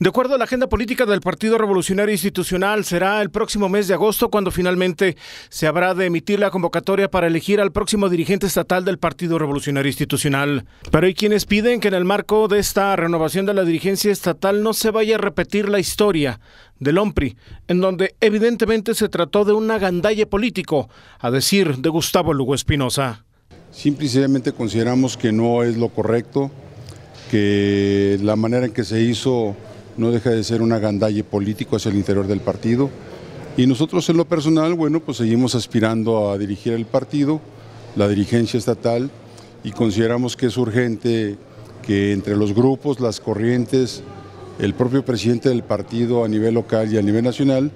De acuerdo a la agenda política del Partido Revolucionario Institucional, será el próximo mes de agosto cuando finalmente se habrá de emitir la convocatoria para elegir al próximo dirigente estatal del Partido Revolucionario Institucional. Pero hay quienes piden que en el marco de esta renovación de la dirigencia estatal no se vaya a repetir la historia del OMPRI, en donde evidentemente se trató de un agandalle político, a decir de Gustavo Lugo Espinosa. Simplemente consideramos que no es lo correcto, que la manera en que se hizo no deja de ser una agandalle político hacia el interior del partido. Y nosotros en lo personal, bueno, pues seguimos aspirando a dirigir el partido, la dirigencia estatal, y consideramos que es urgente que entre los grupos, las corrientes, el propio presidente del partido a nivel local y a nivel nacional,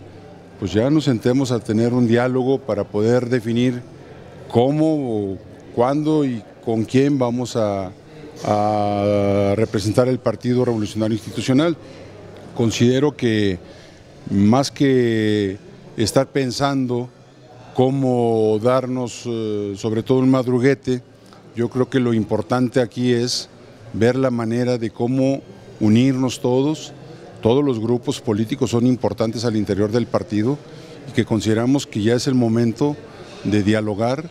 pues ya nos sentemos a tener un diálogo para poder definir cómo, cuándo y con quién vamos a, a representar el Partido Revolucionario Institucional considero que más que estar pensando cómo darnos, eh, sobre todo un madruguete, yo creo que lo importante aquí es ver la manera de cómo unirnos todos, todos los grupos políticos son importantes al interior del partido y que consideramos que ya es el momento de dialogar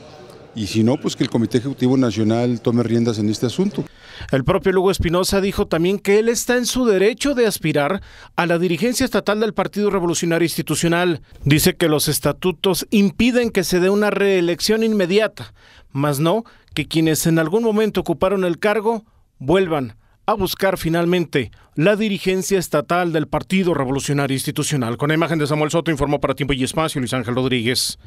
y si no, pues que el Comité Ejecutivo Nacional tome riendas en este asunto. El propio Lugo Espinosa dijo también que él está en su derecho de aspirar a la dirigencia estatal del Partido Revolucionario Institucional. Dice que los estatutos impiden que se dé una reelección inmediata, mas no que quienes en algún momento ocuparon el cargo vuelvan a buscar finalmente la dirigencia estatal del Partido Revolucionario Institucional. Con la imagen de Samuel Soto informó para Tiempo y Espacio Luis Ángel Rodríguez.